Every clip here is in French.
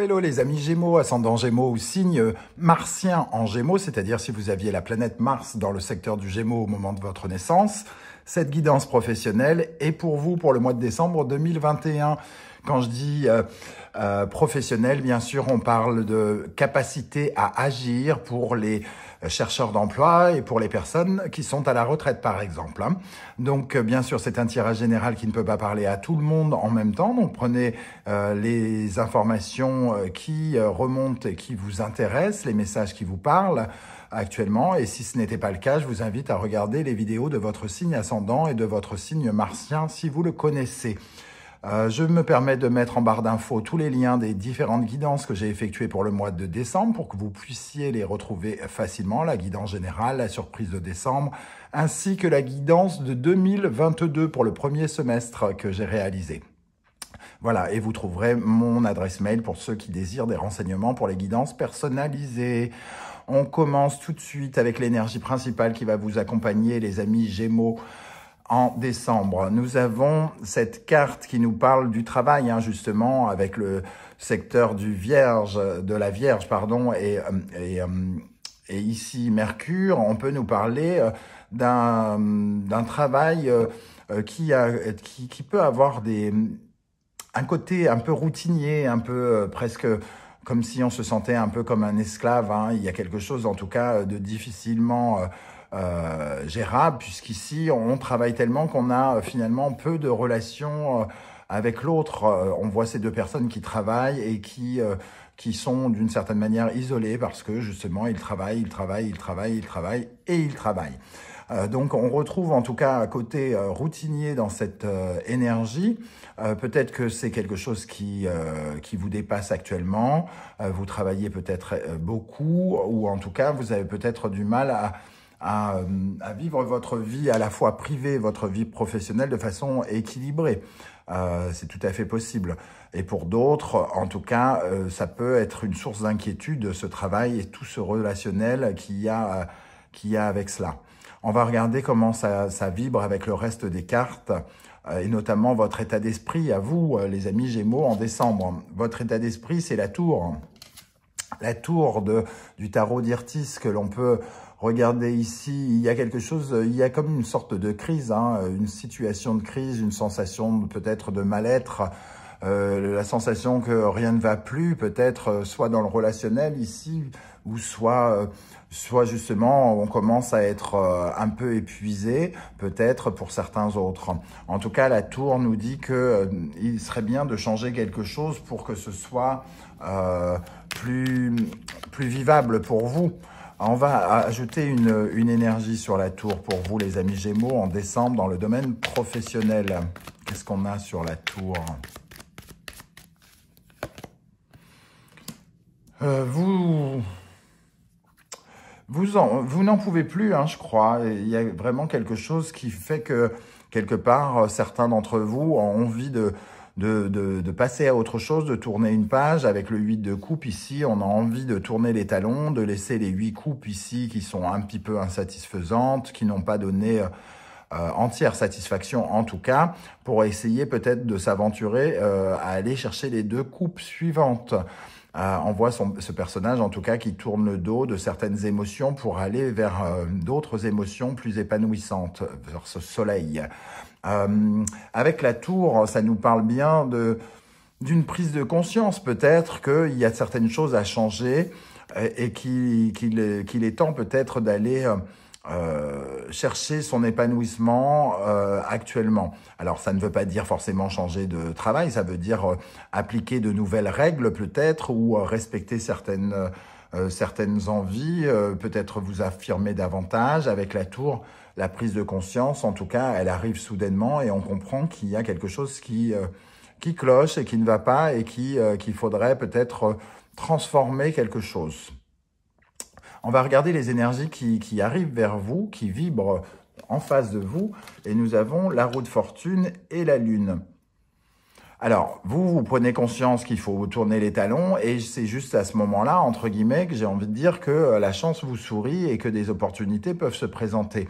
Hello, les amis Gémeaux, ascendant Gémeaux ou signe martien en Gémeaux, c'est-à-dire si vous aviez la planète Mars dans le secteur du Gémeaux au moment de votre naissance, cette guidance professionnelle est pour vous pour le mois de décembre 2021. Quand je dis euh, euh, professionnel, bien sûr, on parle de capacité à agir pour les euh, chercheurs d'emploi et pour les personnes qui sont à la retraite, par exemple. Hein. Donc, bien sûr, c'est un tirage général qui ne peut pas parler à tout le monde en même temps. Donc, prenez les informations qui remontent et qui vous intéressent, les messages qui vous parlent actuellement. Et si ce n'était pas le cas, je vous invite à regarder les vidéos de votre signe ascendant et de votre signe martien si vous le connaissez. Euh, je me permets de mettre en barre d'infos tous les liens des différentes guidances que j'ai effectuées pour le mois de décembre pour que vous puissiez les retrouver facilement, la guidance générale, la surprise de décembre, ainsi que la guidance de 2022 pour le premier semestre que j'ai réalisé. Voilà, et vous trouverez mon adresse mail pour ceux qui désirent des renseignements pour les guidances personnalisées. On commence tout de suite avec l'énergie principale qui va vous accompagner, les amis Gémeaux en décembre. Nous avons cette carte qui nous parle du travail, hein, justement, avec le secteur du Vierge, de la Vierge, pardon, et, euh, et, euh, et ici Mercure. On peut nous parler euh, d'un travail qui, a, qui, qui, peut avoir des, un côté un peu routinier, un peu presque comme si on se sentait un peu comme un esclave. Hein. Il y a quelque chose, en tout cas, de difficilement euh, gérable, puisqu'ici, on travaille tellement qu'on a euh, finalement peu de relations euh, avec l'autre. On voit ces deux personnes qui travaillent et qui qui sont d'une certaine manière isolées parce que justement ils travaillent, ils travaillent, ils travaillent, ils travaillent et ils travaillent. donc on retrouve en tout cas un côté routinier dans cette énergie. peut-être que c'est quelque chose qui qui vous dépasse actuellement. vous travaillez peut-être beaucoup ou en tout cas vous avez peut-être du mal à à, euh, à, vivre votre vie à la fois privée, votre vie professionnelle de façon équilibrée. Euh, c'est tout à fait possible. Et pour d'autres, en tout cas, euh, ça peut être une source d'inquiétude, ce travail et tout ce relationnel qu'il y a, euh, qu'il y a avec cela. On va regarder comment ça, ça vibre avec le reste des cartes et notamment votre état d'esprit à vous, les amis Gémeaux, en décembre. Votre état d'esprit, c'est la tour. La tour de, du tarot d'Irtis que l'on peut Regardez ici, il y a quelque chose, il y a comme une sorte de crise, hein, une situation de crise, une sensation peut-être de mal-être, euh, la sensation que rien ne va plus, peut-être euh, soit dans le relationnel ici, ou soit, euh, soit justement on commence à être un peu épuisé, peut-être pour certains autres. En tout cas, la tour nous dit qu'il il serait bien de changer quelque chose pour que ce soit plus, plus vivable pour vous. On va ajouter une, énergie sur la tour pour vous, les amis Gémeaux, en décembre, dans le domaine professionnel. Qu'est-ce qu'on a sur la tour euh, Vous... Vous n'en pouvez plus, hein, je crois. Il y a vraiment quelque chose qui fait que, quelque part, certains d'entre vous ont envie de de, de, passer à autre chose, de tourner une page avec le 8 de coupe ici. On a envie de tourner les talons, de laisser les 8 coupes ici qui sont un petit peu insatisfaisantes, qui n'ont pas donné euh, euh, entière satisfaction en tout cas, pour essayer peut-être de s'aventurer euh, à aller chercher les deux coupes suivantes. Euh, on voit ce personnage en tout cas qui tourne le dos de certaines émotions pour aller vers euh, d'autres émotions plus épanouissantes, vers ce soleil. Euh, avec la tour, ça nous parle bien de d'une prise de conscience peut-être qu'il y a certaines choses à changer et, qu'il est temps peut-être d'aller euh, chercher son épanouissement euh, actuellement. Alors ça ne veut pas dire forcément changer de travail, ça veut dire euh, appliquer de nouvelles règles peut-être ou respecter certaines certaines envies, peut-être vous affirmer davantage avec la tour, la prise de conscience. En tout cas, elle arrive soudainement et on comprend qu'il y a quelque chose qui qui cloche et qui ne va pas et qui qu'il faudrait peut-être transformer quelque chose. On va regarder les énergies qui, arrivent vers vous, qui vibrent en face de vous. Et nous avons la roue de fortune et la lune. Alors, vous, vous prenez conscience qu'il faut vous tourner les talons et c'est juste à ce moment-là, entre guillemets, que j'ai envie de dire que la chance vous sourit et que des opportunités peuvent se présenter.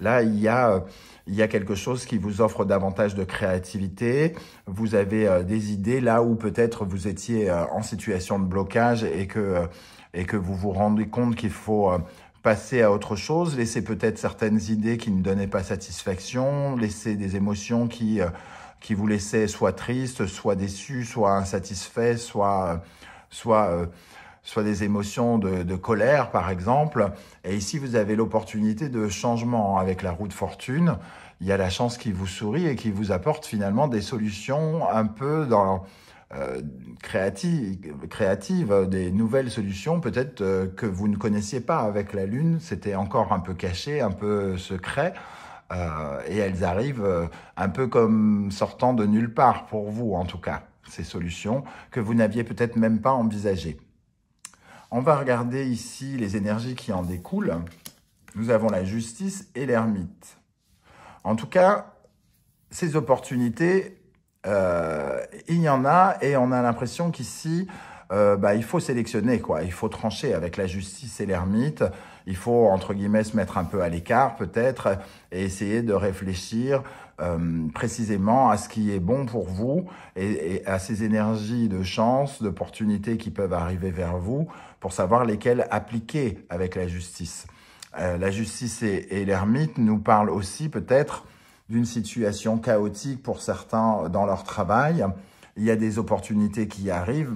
Là, il y a euh, il y a quelque chose qui vous offre davantage de créativité, vous avez euh, des idées là où peut-être vous étiez euh, en situation de blocage et que, et que vous vous rendez compte qu'il faut passer à autre chose, laisser peut-être certaines idées qui ne donnaient pas satisfaction, laisser des émotions qui, qui vous laissaient soit triste, soit déçu, soit insatisfait, soit... soit soit des émotions de, colère, par exemple. Et ici, vous avez l'opportunité de changement avec la roue de fortune. Il y a la chance qui vous sourit et qui vous apporte finalement des solutions un peu euh, créatives, des nouvelles solutions peut-être euh, que vous ne connaissiez pas avec la Lune. C'était encore un peu caché, un peu secret. Euh, et elles arrivent un peu comme sortant de nulle part pour vous, en tout cas, ces solutions que vous n'aviez peut-être même pas envisagées. On va regarder ici les énergies qui en découlent. Nous avons la justice et l'ermite. En tout cas, ces opportunités, euh, il y en a et on a l'impression qu'ici, euh, bah, il faut sélectionner, quoi. Il faut trancher avec la justice et l'ermite. Il faut, entre guillemets, se mettre un peu à l'écart, peut-être, et essayer de réfléchir, euh, précisément à ce qui est bon pour vous et, à ces énergies de chance, d'opportunités qui peuvent arriver vers vous pour savoir lesquelles appliquer avec la justice. Euh, la justice et, et l'ermite nous parlent aussi peut-être d'une situation chaotique pour certains dans leur travail. Il y a des opportunités qui arrivent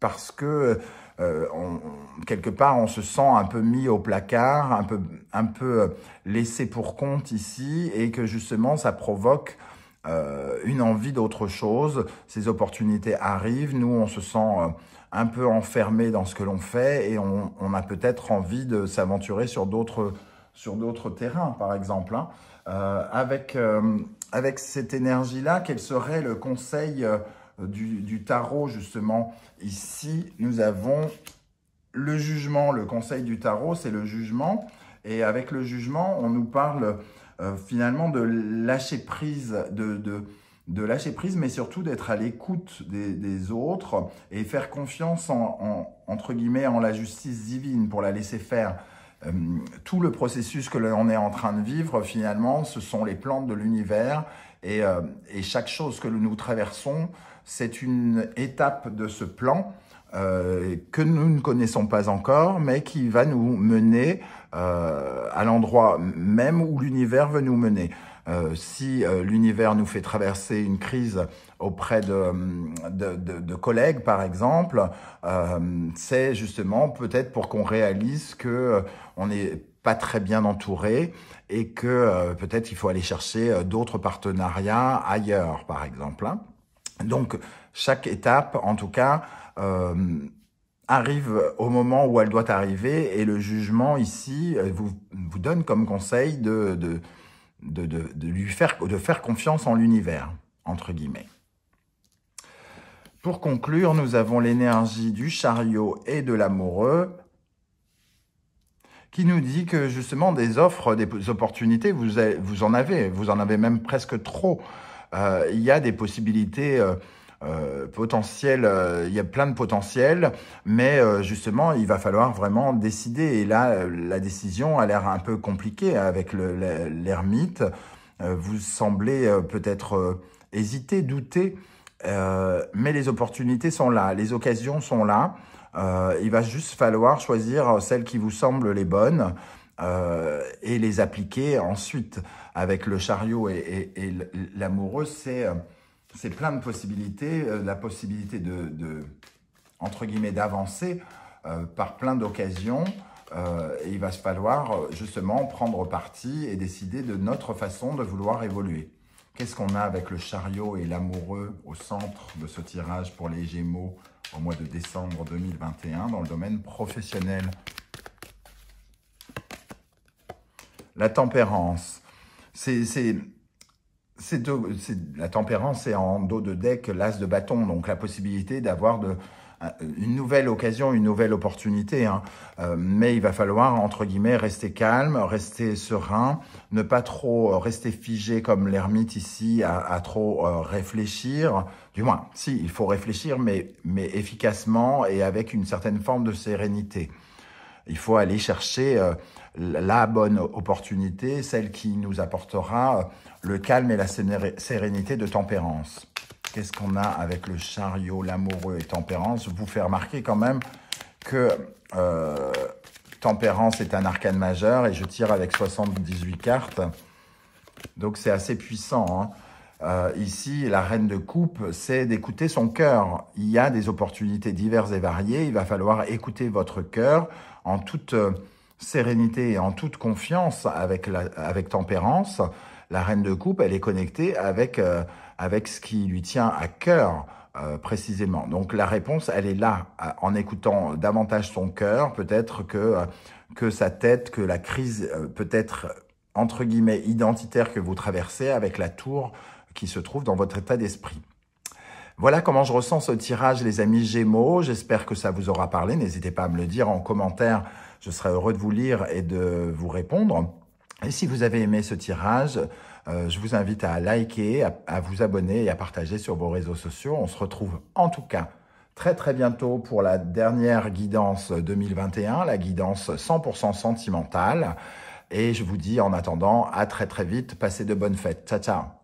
parce que euh, on, quelque part, on se sent un peu mis au placard, un peu, un peu euh, laissé pour compte ici, et que justement, ça provoque euh, une envie d'autre chose. Ces opportunités arrivent, nous, on se sent un peu enfermé dans ce que l'on fait, et on, a peut-être envie de s'aventurer sur d'autres sur d'autres terrains, par exemple. Hein. avec, avec cette énergie-là, quel serait le conseil du, tarot, justement, ici, nous avons le jugement. Le conseil du tarot, c'est le jugement. Et avec le jugement, on nous parle euh, finalement de lâcher prise, de, lâcher prise, mais surtout d'être à l'écoute des, autres et faire confiance en, entre guillemets en la justice divine pour la laisser faire. Euh, tout le processus que l'on est en train de vivre, finalement, ce sont les plantes de l'univers et, euh, chaque chose que nous traversons, c'est une étape de ce plan euh, que nous ne connaissons pas encore, mais qui va nous mener euh, à l'endroit même où l'univers veut nous mener. Euh, si l'univers nous fait traverser une crise auprès de, hum, de, collègues, par exemple, c'est justement peut-être pour qu'on réalise que on pas très bien entouré et que peut-être il faut aller chercher d'autres partenariats ailleurs, par exemple. Hein. Donc, chaque étape, en tout cas, euh, arrive au moment où elle doit arriver et le jugement ici euh, vous, donne comme conseil de, lui faire, de faire confiance en l'univers, entre guillemets. Pour conclure, nous avons l'énergie du chariot et de l'amoureux qui nous dit que justement des offres, des opportunités, vous, vous en avez, vous en avez même presque trop. Euh, il y a des possibilités euh, euh, potentielles, il y a plein de potentiels, mais justement, il va falloir vraiment décider. Et là, la décision a l'air un peu compliquée avec l'ermite. vous semblez peut-être hésiter, douter, mais les opportunités sont là, les occasions sont là. il va juste falloir choisir celles qui vous semblent les bonnes. Euh, et les appliquer ensuite avec le chariot et, l'amoureux, c'est euh, c'est plein de possibilités, euh, la possibilité de, entre guillemets d'avancer par plein d'occasions. et il va se falloir justement prendre parti et décider de notre façon de vouloir évoluer. Qu'est-ce qu'on a avec le chariot et l'amoureux au centre de ce tirage pour les Gémeaux au mois de décembre 2021 dans le domaine professionnel la tempérance. C'est la tempérance, c'est en dos de deck l'as de bâton, donc la possibilité d'avoir une nouvelle occasion, une nouvelle opportunité. Hein. Euh, mais il va falloir, entre guillemets, rester calme, rester serein, ne pas trop euh, rester figé comme l'ermite ici, à, trop euh, réfléchir. Du moins, si, il faut réfléchir, mais efficacement et avec une certaine forme de sérénité. Il faut aller chercher euh, la bonne opportunité, celle qui nous apportera euh, le calme et la sérénité de tempérance. Qu'est-ce qu'on a avec le chariot, l'amoureux et tempérance Vous faire remarquer quand même que euh, tempérance est un arcane majeur et je tire avec 78 cartes. Donc c'est assez puissant. Hein. ici, la reine de coupe, c'est d'écouter son cœur. Il y a des opportunités diverses et variées. Il va falloir écouter votre cœur, en toute euh, sérénité et en toute confiance avec, avec tempérance, la reine de coupe, elle est connectée avec, euh, avec ce qui lui tient à cœur euh, précisément. Donc la réponse, elle est là, en écoutant davantage son cœur, peut-être que, que sa tête, que la crise peut-être entre guillemets identitaire que vous traversez avec la tour qui se trouve dans votre état d'esprit. Voilà comment je ressens ce tirage, les amis Gémeaux. J'espère que ça vous aura parlé. N'hésitez pas à me le dire en commentaire. Je serai heureux de vous lire et de vous répondre. Et si vous avez aimé ce tirage, euh, je vous invite à liker, à, à vous abonner et à partager sur vos réseaux sociaux. On se retrouve en tout cas très très bientôt pour la dernière guidance 2021, la guidance 100% sentimentale. Et je vous dis en attendant, à très très vite, passez de bonnes fêtes. Ciao ciao